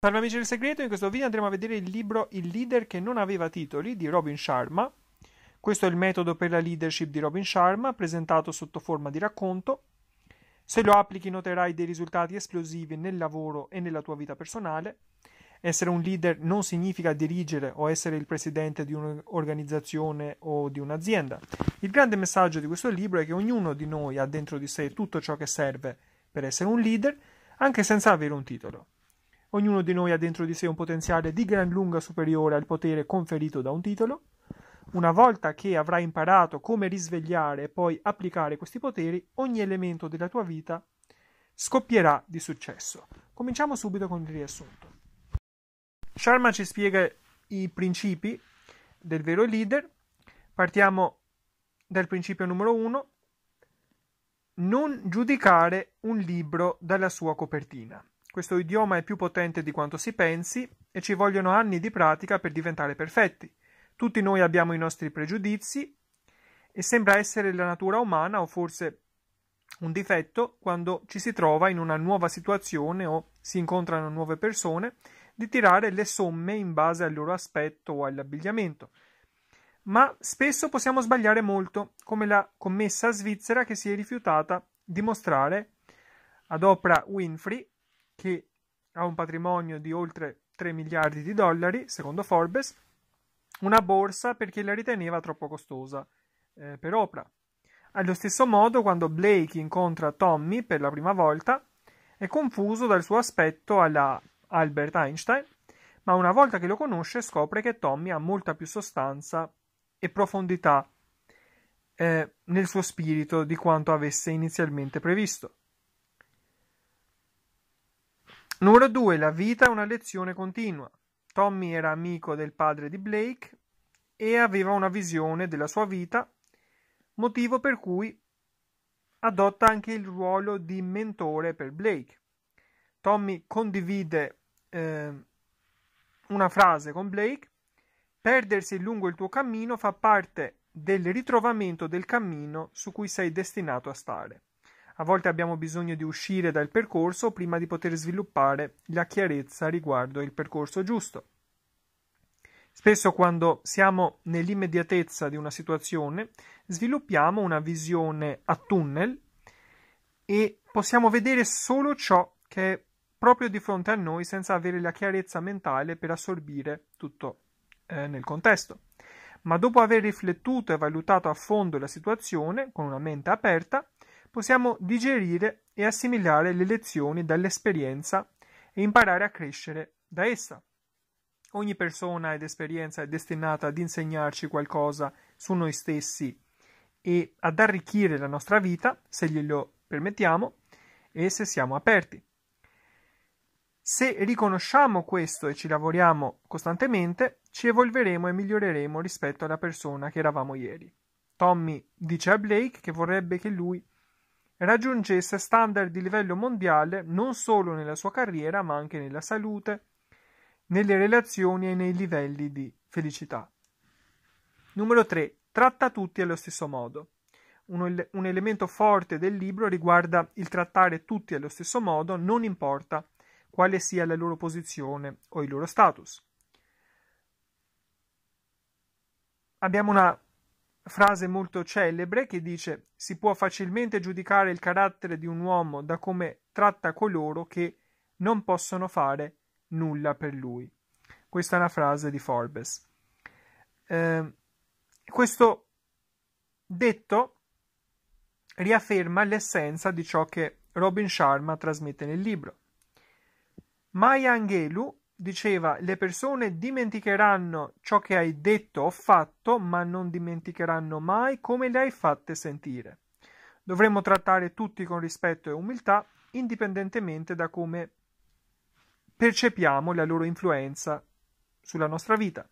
Salve amici del segreto, in questo video andremo a vedere il libro Il leader che non aveva titoli di Robin Sharma. Questo è il metodo per la leadership di Robin Sharma, presentato sotto forma di racconto. Se lo applichi noterai dei risultati esplosivi nel lavoro e nella tua vita personale. Essere un leader non significa dirigere o essere il presidente di un'organizzazione o di un'azienda. Il grande messaggio di questo libro è che ognuno di noi ha dentro di sé tutto ciò che serve per essere un leader, anche senza avere un titolo. Ognuno di noi ha dentro di sé un potenziale di gran lunga superiore al potere conferito da un titolo. Una volta che avrai imparato come risvegliare e poi applicare questi poteri, ogni elemento della tua vita scoppierà di successo. Cominciamo subito con il riassunto. Sharma ci spiega i principi del vero leader. Partiamo dal principio numero uno: non giudicare un libro dalla sua copertina. Questo idioma è più potente di quanto si pensi e ci vogliono anni di pratica per diventare perfetti. Tutti noi abbiamo i nostri pregiudizi e sembra essere la natura umana o forse un difetto quando ci si trova in una nuova situazione o si incontrano nuove persone di tirare le somme in base al loro aspetto o all'abbigliamento. Ma spesso possiamo sbagliare molto, come la commessa svizzera che si è rifiutata di mostrare ad Oprah Winfrey che ha un patrimonio di oltre 3 miliardi di dollari, secondo Forbes, una borsa perché la riteneva troppo costosa eh, per Oprah. Allo stesso modo, quando Blake incontra Tommy per la prima volta, è confuso dal suo aspetto alla Albert Einstein, ma una volta che lo conosce scopre che Tommy ha molta più sostanza e profondità eh, nel suo spirito di quanto avesse inizialmente previsto. Numero 2. La vita è una lezione continua. Tommy era amico del padre di Blake e aveva una visione della sua vita, motivo per cui adotta anche il ruolo di mentore per Blake. Tommy condivide eh, una frase con Blake, perdersi lungo il tuo cammino fa parte del ritrovamento del cammino su cui sei destinato a stare. A volte abbiamo bisogno di uscire dal percorso prima di poter sviluppare la chiarezza riguardo il percorso giusto. Spesso quando siamo nell'immediatezza di una situazione sviluppiamo una visione a tunnel e possiamo vedere solo ciò che è proprio di fronte a noi senza avere la chiarezza mentale per assorbire tutto eh, nel contesto. Ma dopo aver riflettuto e valutato a fondo la situazione con una mente aperta, possiamo digerire e assimilare le lezioni dall'esperienza e imparare a crescere da essa. Ogni persona ed esperienza è destinata ad insegnarci qualcosa su noi stessi e ad arricchire la nostra vita se glielo permettiamo e se siamo aperti. Se riconosciamo questo e ci lavoriamo costantemente, ci evolveremo e miglioreremo rispetto alla persona che eravamo ieri. Tommy dice a Blake che vorrebbe che lui raggiungesse standard di livello mondiale non solo nella sua carriera ma anche nella salute, nelle relazioni e nei livelli di felicità. Numero 3. Tratta tutti allo stesso modo. Un, un elemento forte del libro riguarda il trattare tutti allo stesso modo, non importa quale sia la loro posizione o il loro status. Abbiamo una frase molto celebre che dice si può facilmente giudicare il carattere di un uomo da come tratta coloro che non possono fare nulla per lui. Questa è una frase di Forbes. Eh, questo detto riafferma l'essenza di ciò che Robin Sharma trasmette nel libro. Maya Angelou diceva le persone dimenticheranno ciò che hai detto o fatto, ma non dimenticheranno mai come le hai fatte sentire. Dovremmo trattare tutti con rispetto e umiltà, indipendentemente da come percepiamo la loro influenza sulla nostra vita.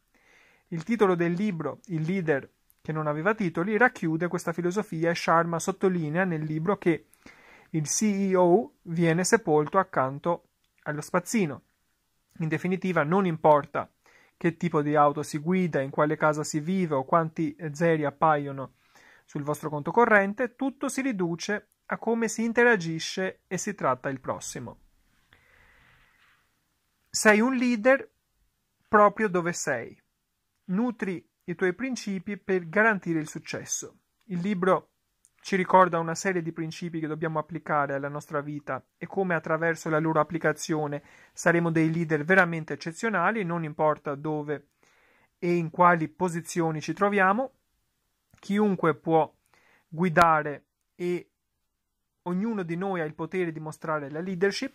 Il titolo del libro, Il leader che non aveva titoli, racchiude questa filosofia e Sharma sottolinea nel libro che il CEO viene sepolto accanto allo spazzino in definitiva, non importa che tipo di auto si guida, in quale casa si vive o quanti zeri appaiono sul vostro conto corrente, tutto si riduce a come si interagisce e si tratta il prossimo. Sei un leader proprio dove sei. Nutri i tuoi principi per garantire il successo. Il libro ci ricorda una serie di principi che dobbiamo applicare alla nostra vita e come attraverso la loro applicazione saremo dei leader veramente eccezionali, non importa dove e in quali posizioni ci troviamo, chiunque può guidare e ognuno di noi ha il potere di mostrare la leadership,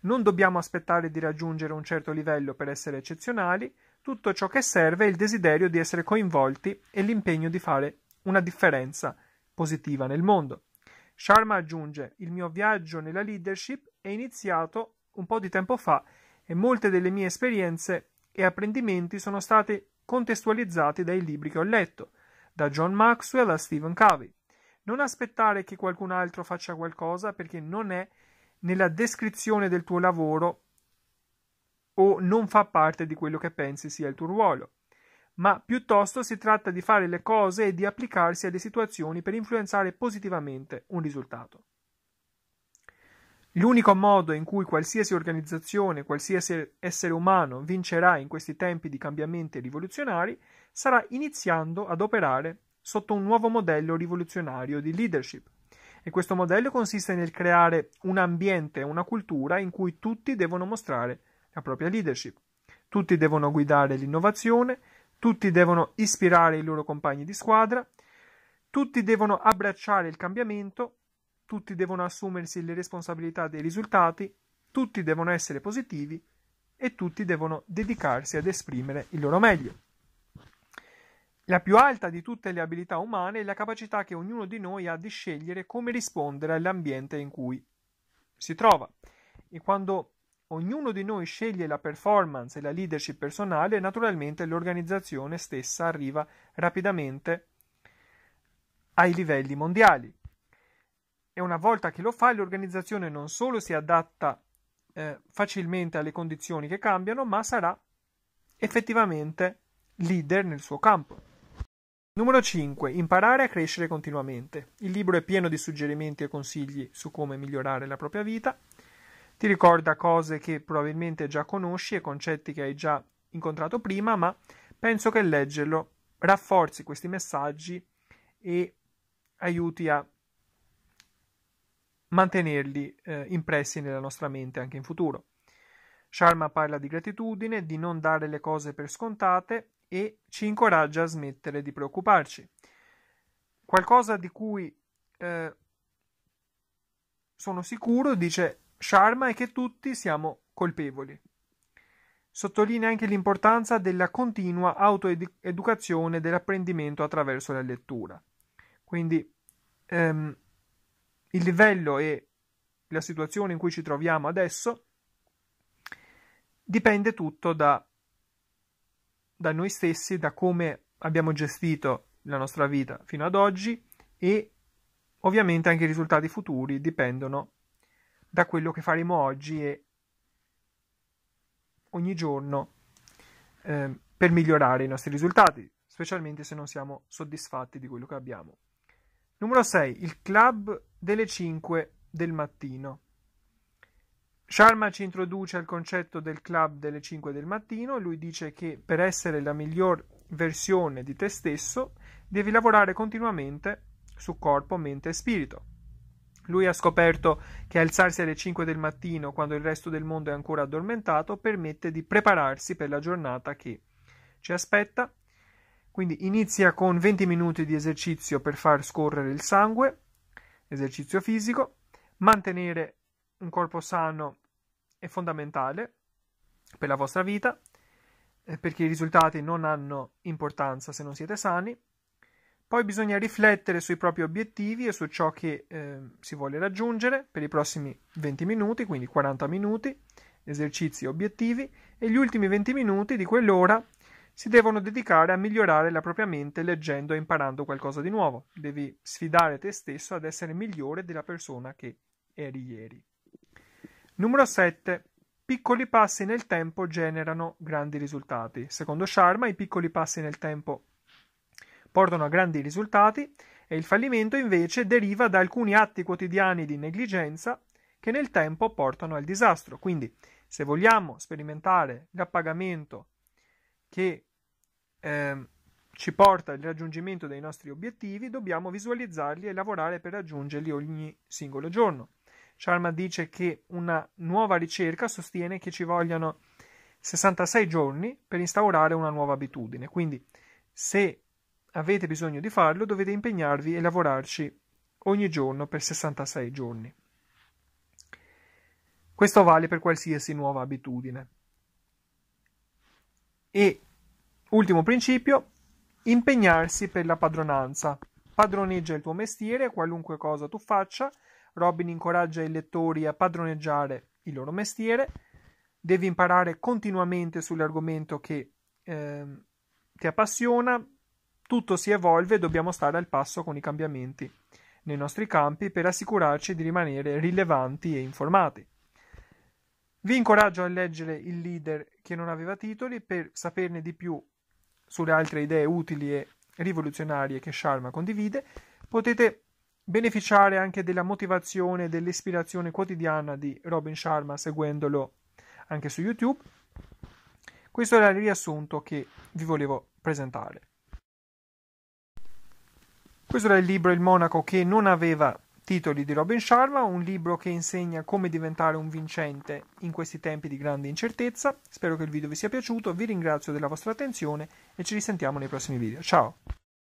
non dobbiamo aspettare di raggiungere un certo livello per essere eccezionali, tutto ciò che serve è il desiderio di essere coinvolti e l'impegno di fare una differenza positiva nel mondo. Sharma aggiunge: Il mio viaggio nella leadership è iniziato un po' di tempo fa e molte delle mie esperienze e apprendimenti sono state contestualizzate dai libri che ho letto, da John Maxwell a Stephen Covey. Non aspettare che qualcun altro faccia qualcosa perché non è nella descrizione del tuo lavoro o non fa parte di quello che pensi sia il tuo ruolo ma piuttosto si tratta di fare le cose e di applicarsi alle situazioni per influenzare positivamente un risultato. L'unico modo in cui qualsiasi organizzazione, qualsiasi essere umano vincerà in questi tempi di cambiamenti rivoluzionari sarà iniziando ad operare sotto un nuovo modello rivoluzionario di leadership. E questo modello consiste nel creare un ambiente, una cultura in cui tutti devono mostrare la propria leadership. Tutti devono guidare l'innovazione, tutti devono ispirare i loro compagni di squadra, tutti devono abbracciare il cambiamento, tutti devono assumersi le responsabilità dei risultati, tutti devono essere positivi e tutti devono dedicarsi ad esprimere il loro meglio. La più alta di tutte le abilità umane è la capacità che ognuno di noi ha di scegliere come rispondere all'ambiente in cui si trova. E quando Ognuno di noi sceglie la performance e la leadership personale e naturalmente l'organizzazione stessa arriva rapidamente ai livelli mondiali. E una volta che lo fa, l'organizzazione non solo si adatta eh, facilmente alle condizioni che cambiano, ma sarà effettivamente leader nel suo campo. Numero 5. Imparare a crescere continuamente. Il libro è pieno di suggerimenti e consigli su come migliorare la propria vita ti ricorda cose che probabilmente già conosci e concetti che hai già incontrato prima, ma penso che leggerlo rafforzi questi messaggi e aiuti a mantenerli eh, impressi nella nostra mente anche in futuro. Sharma parla di gratitudine, di non dare le cose per scontate e ci incoraggia a smettere di preoccuparci. Qualcosa di cui eh, sono sicuro, dice, Sharma è che tutti siamo colpevoli. Sottolinea anche l'importanza della continua autoeducazione dell'apprendimento attraverso la lettura. Quindi ehm, il livello e la situazione in cui ci troviamo adesso dipende tutto da, da noi stessi, da come abbiamo gestito la nostra vita fino ad oggi e ovviamente anche i risultati futuri dipendono da quello che faremo oggi e ogni giorno eh, per migliorare i nostri risultati, specialmente se non siamo soddisfatti di quello che abbiamo. Numero 6. Il club delle 5 del mattino. Sharma ci introduce al concetto del club delle 5 del mattino, lui dice che per essere la miglior versione di te stesso devi lavorare continuamente su corpo, mente e spirito. Lui ha scoperto che alzarsi alle 5 del mattino, quando il resto del mondo è ancora addormentato, permette di prepararsi per la giornata che ci aspetta. Quindi inizia con 20 minuti di esercizio per far scorrere il sangue, esercizio fisico, mantenere un corpo sano è fondamentale per la vostra vita, eh, perché i risultati non hanno importanza se non siete sani. Poi bisogna riflettere sui propri obiettivi e su ciò che eh, si vuole raggiungere per i prossimi 20 minuti, quindi 40 minuti, esercizi e obiettivi, e gli ultimi 20 minuti di quell'ora si devono dedicare a migliorare la propria mente leggendo e imparando qualcosa di nuovo. Devi sfidare te stesso ad essere migliore della persona che eri ieri. Numero 7. Piccoli passi nel tempo generano grandi risultati. Secondo Sharma, i piccoli passi nel tempo portano a grandi risultati e il fallimento invece deriva da alcuni atti quotidiani di negligenza che nel tempo portano al disastro. Quindi, se vogliamo sperimentare l'appagamento che eh, ci porta al raggiungimento dei nostri obiettivi, dobbiamo visualizzarli e lavorare per raggiungerli ogni singolo giorno. Sharma dice che una nuova ricerca sostiene che ci vogliano 66 giorni per instaurare una nuova abitudine. Quindi, se Avete bisogno di farlo, dovete impegnarvi e lavorarci ogni giorno per 66 giorni. Questo vale per qualsiasi nuova abitudine. E ultimo principio, impegnarsi per la padronanza. Padroneggia il tuo mestiere, qualunque cosa tu faccia. Robin incoraggia i lettori a padroneggiare il loro mestiere. Devi imparare continuamente sull'argomento che eh, ti appassiona, tutto si evolve e dobbiamo stare al passo con i cambiamenti nei nostri campi per assicurarci di rimanere rilevanti e informati. Vi incoraggio a leggere il leader che non aveva titoli per saperne di più sulle altre idee utili e rivoluzionarie che Sharma condivide. Potete beneficiare anche della motivazione e dell'ispirazione quotidiana di Robin Sharma seguendolo anche su YouTube. Questo era il riassunto che vi volevo presentare. Questo era il libro Il monaco che non aveva titoli di Robin Sharma, un libro che insegna come diventare un vincente in questi tempi di grande incertezza. Spero che il video vi sia piaciuto, vi ringrazio della vostra attenzione e ci risentiamo nei prossimi video. Ciao!